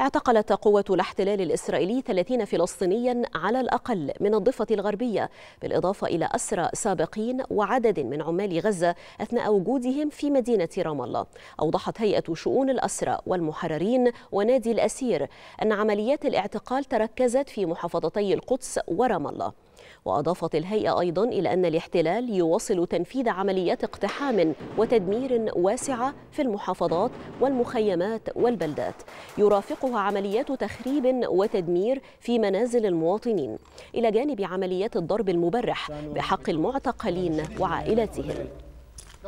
اعتقلت قوة الاحتلال الإسرائيلي 30 فلسطينيا على الأقل من الضفة الغربية بالإضافة إلى أسرى سابقين وعدد من عمال غزة أثناء وجودهم في مدينة رام الله أوضحت هيئة شؤون الأسرى والمحررين ونادي الأسير أن عمليات الاعتقال تركزت في محافظتي القدس ورام الله وأضافت الهيئة أيضا إلى أن الاحتلال يواصل تنفيذ عمليات اقتحام وتدمير واسعة في المحافظات والمخيمات والبلدات يرافقها عمليات تخريب وتدمير في منازل المواطنين إلى جانب عمليات الضرب المبرح بحق المعتقلين وعائلاتهم